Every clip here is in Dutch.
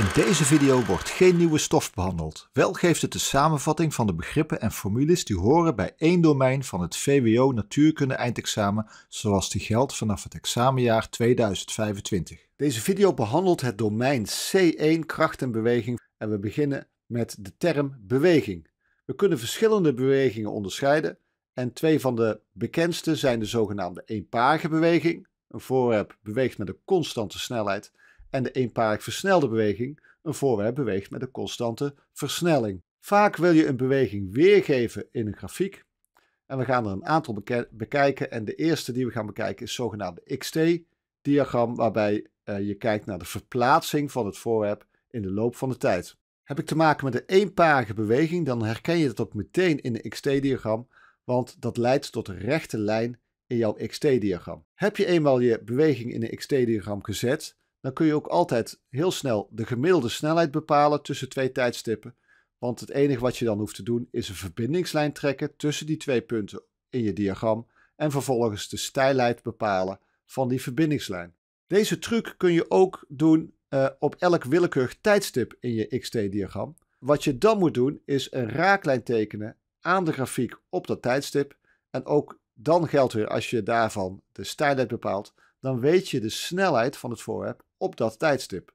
In deze video wordt geen nieuwe stof behandeld. Wel geeft het de samenvatting van de begrippen en formules die horen bij één domein van het VWO Natuurkunde eindexamen zoals die geldt vanaf het examenjaar 2025. Deze video behandelt het domein C1 kracht en beweging en we beginnen met de term beweging. We kunnen verschillende bewegingen onderscheiden en twee van de bekendste zijn de zogenaamde eenparige beweging. Een voorwerp beweegt met een constante snelheid en de eenparig versnelde beweging een voorwerp beweegt met een constante versnelling. Vaak wil je een beweging weergeven in een grafiek. En we gaan er een aantal bekijken. En de eerste die we gaan bekijken is het zogenaamde XT-diagram, waarbij eh, je kijkt naar de verplaatsing van het voorwerp in de loop van de tijd. Heb ik te maken met een eenparige beweging, dan herken je dat ook meteen in de XT-diagram, want dat leidt tot een rechte lijn in jouw XT-diagram. Heb je eenmaal je beweging in een XT-diagram gezet, dan kun je ook altijd heel snel de gemiddelde snelheid bepalen tussen twee tijdstippen. Want het enige wat je dan hoeft te doen is een verbindingslijn trekken tussen die twee punten in je diagram en vervolgens de stijlheid bepalen van die verbindingslijn. Deze truc kun je ook doen eh, op elk willekeurig tijdstip in je XT-diagram. Wat je dan moet doen is een raaklijn tekenen aan de grafiek op dat tijdstip. En ook dan geldt weer als je daarvan de stijlheid bepaalt, dan weet je de snelheid van het voorwerp op dat tijdstip.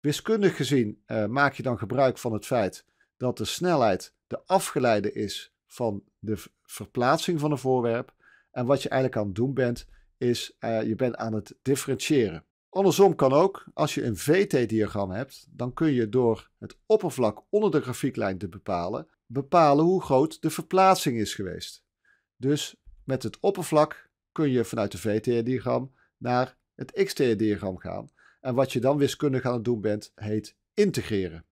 Wiskundig gezien eh, maak je dan gebruik van het feit dat de snelheid de afgeleide is van de verplaatsing van een voorwerp. En wat je eigenlijk aan het doen bent, is eh, je bent aan het differentiëren. Andersom kan ook, als je een VT-diagram hebt, dan kun je door het oppervlak onder de grafieklijn te bepalen, bepalen hoe groot de verplaatsing is geweest. Dus met het oppervlak kun je vanuit de VT-diagram naar het XT-diagram gaan. En wat je dan wiskundig aan het doen bent, heet integreren.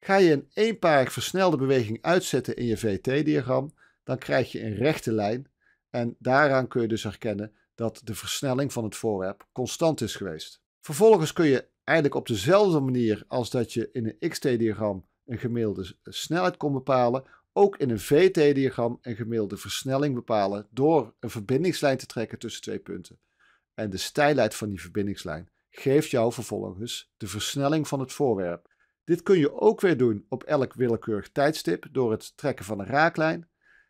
Ga je een eenparig versnelde beweging uitzetten in je VT-diagram, dan krijg je een rechte lijn. En daaraan kun je dus herkennen dat de versnelling van het voorwerp constant is geweest. Vervolgens kun je eigenlijk op dezelfde manier als dat je in een XT-diagram een gemiddelde snelheid kon bepalen, ook in een VT-diagram een gemiddelde versnelling bepalen door een verbindingslijn te trekken tussen twee punten en de steilheid van die verbindingslijn geeft jou vervolgens de versnelling van het voorwerp. Dit kun je ook weer doen op elk willekeurig tijdstip door het trekken van een raaklijn.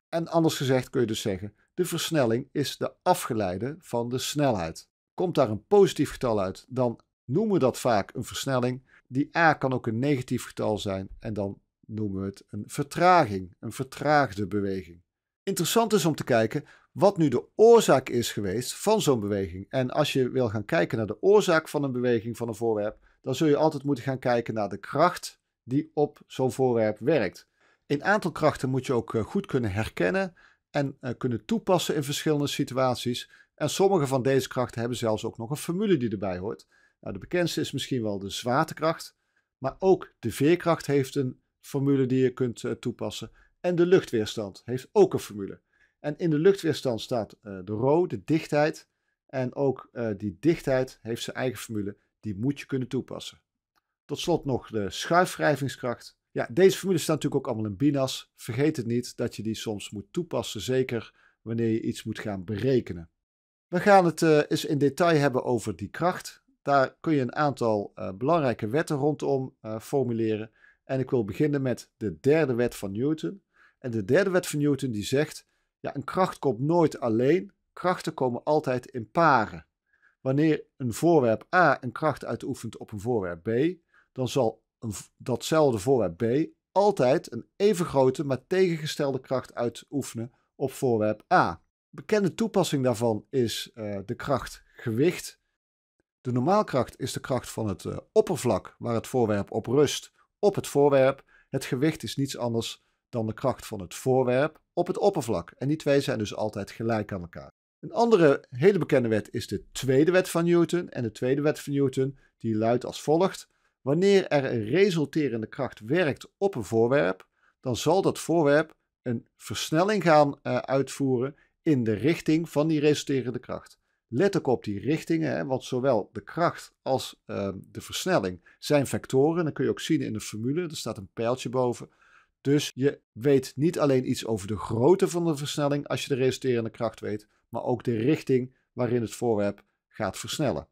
En anders gezegd kun je dus zeggen, de versnelling is de afgeleide van de snelheid. Komt daar een positief getal uit, dan noemen we dat vaak een versnelling. Die a kan ook een negatief getal zijn en dan noemen we het een vertraging, een vertraagde beweging. Interessant is om te kijken wat nu de oorzaak is geweest van zo'n beweging. En als je wil gaan kijken naar de oorzaak van een beweging van een voorwerp, dan zul je altijd moeten gaan kijken naar de kracht die op zo'n voorwerp werkt. Een aantal krachten moet je ook eh, goed kunnen herkennen en eh, kunnen toepassen in verschillende situaties. En sommige van deze krachten hebben zelfs ook nog een formule die erbij hoort. Nou, de bekendste is misschien wel de zwaartekracht, maar ook de veerkracht heeft een formule die je kunt eh, toepassen. En de luchtweerstand heeft ook een formule. En in de luchtweerstand staat eh, de rho, de dichtheid. En ook eh, die dichtheid heeft zijn eigen formule. Die moet je kunnen toepassen. Tot slot nog de schuifwrijvingskracht. Ja, deze formules staan natuurlijk ook allemaal in BINAS. Vergeet het niet dat je die soms moet toepassen, zeker wanneer je iets moet gaan berekenen. We gaan het eh, eens in detail hebben over die kracht. Daar kun je een aantal belangrijke wetten rondom formuleren. En ik wil beginnen met de derde wet van Newton. En de derde wet van Newton die zegt, ja, een kracht komt nooit alleen, krachten komen altijd in paren. Wanneer een voorwerp A een kracht uitoefent op een voorwerp B, dan zal datzelfde voorwerp B altijd een even grote, maar tegengestelde kracht uitoefenen op voorwerp A. Bekende toepassing daarvan is eh, de kracht gewicht. De normaalkracht is de kracht van het eh, oppervlak waar het voorwerp op rust, op het voorwerp. Het gewicht is niets anders dan de kracht van het voorwerp op het oppervlak. En die twee zijn dus altijd gelijk aan elkaar. Een andere hele bekende wet is de tweede wet van Newton. En de tweede wet van Newton die luidt als volgt. Wanneer er een resulterende kracht werkt op een voorwerp, dan zal dat voorwerp een versnelling gaan eh, uitvoeren in de richting van die resulterende kracht. Let ook op die richtingen, hè, want zowel de kracht als eh, de versnelling zijn vectoren. Dat kun je ook zien in de formule, er staat een pijltje boven. Dus je weet niet alleen iets over de grootte van de versnelling als je de resulterende kracht weet, maar ook de richting waarin het voorwerp gaat versnellen.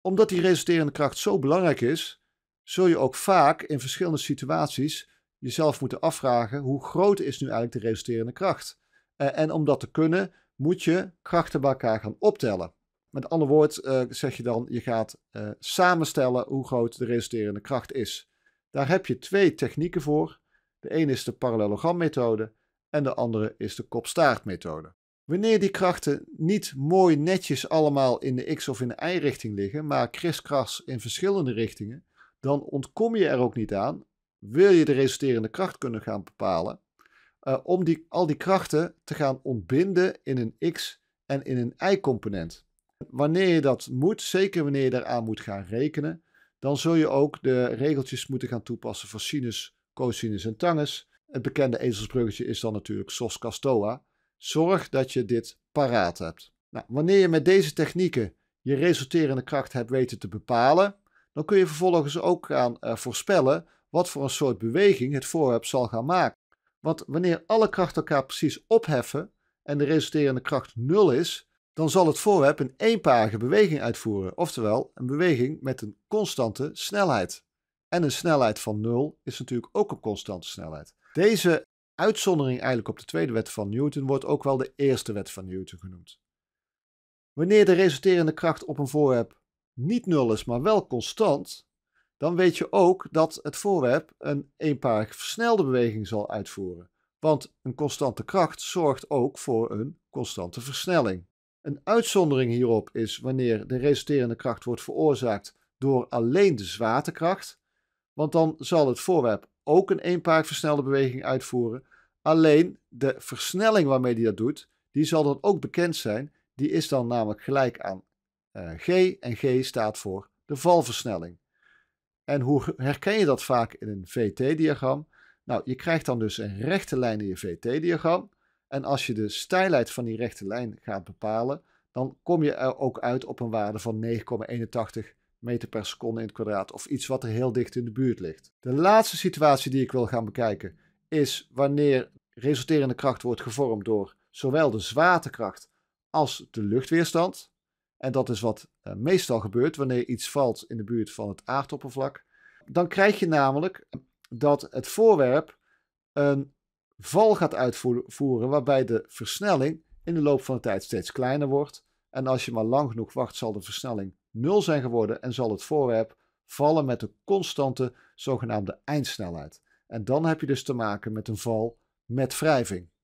Omdat die resulterende kracht zo belangrijk is, zul je ook vaak in verschillende situaties jezelf moeten afvragen hoe groot is nu eigenlijk de resulterende kracht. Eh, en om dat te kunnen, moet je krachten bij elkaar gaan optellen. Met andere woord eh, zeg je dan, je gaat eh, samenstellen hoe groot de resulterende kracht is. Daar heb je twee technieken voor. De ene is de parallelogrammethode en de andere is de kopstaartmethode. Wanneer die krachten niet mooi netjes allemaal in de x- of in de y-richting liggen, maar kriskras in verschillende richtingen, dan ontkom je er ook niet aan. Wil je de resulterende kracht kunnen gaan bepalen, eh, om die, al die krachten te gaan ontbinden in een x- en in een y-component. Wanneer je dat moet, zeker wanneer je daaraan moet gaan rekenen, dan zul je ook de regeltjes moeten gaan toepassen voor sinus, cosinus en tangens. Het bekende ezelsbruggetje is dan natuurlijk sos castoa. Zorg dat je dit paraat hebt. Nou, wanneer je met deze technieken je resulterende kracht hebt weten te bepalen, dan kun je vervolgens ook gaan eh, voorspellen wat voor een soort beweging het voorwerp zal gaan maken. Want wanneer alle krachten elkaar precies opheffen en de resulterende kracht 0 is, dan zal het voorwerp een eenparige beweging uitvoeren, oftewel een beweging met een constante snelheid. En een snelheid van 0 is natuurlijk ook een constante snelheid. Deze uitzondering eigenlijk op de tweede wet van Newton wordt ook wel de eerste wet van Newton genoemd. Wanneer de resulterende kracht op een voorwerp niet nul is, maar wel constant, dan weet je ook dat het voorwerp een eenparig versnelde beweging zal uitvoeren. Want een constante kracht zorgt ook voor een constante versnelling. Een uitzondering hierop is wanneer de resulterende kracht wordt veroorzaakt door alleen de zwaartekracht want dan zal het voorwerp ook een eenparig versnelde beweging uitvoeren. Alleen de versnelling waarmee die dat doet, die zal dan ook bekend zijn. Die is dan namelijk gelijk aan eh, G en G staat voor de valversnelling. En hoe herken je dat vaak in een VT-diagram? Nou, je krijgt dan dus een rechte lijn in je VT-diagram. En als je de stijlheid van die rechte lijn gaat bepalen, dan kom je er ook uit op een waarde van 9,81 meter per seconde in het kwadraat of iets wat er heel dicht in de buurt ligt. De laatste situatie die ik wil gaan bekijken is wanneer resulterende kracht wordt gevormd door zowel de zwaartekracht als de luchtweerstand. En dat is wat eh, meestal gebeurt wanneer iets valt in de buurt van het aardoppervlak. Dan krijg je namelijk dat het voorwerp een val gaat uitvoeren waarbij de versnelling in de loop van de tijd steeds kleiner wordt. En als je maar lang genoeg wacht, zal de versnelling nul zijn geworden en zal het voorwerp vallen met de constante zogenaamde eindsnelheid. En dan heb je dus te maken met een val met wrijving.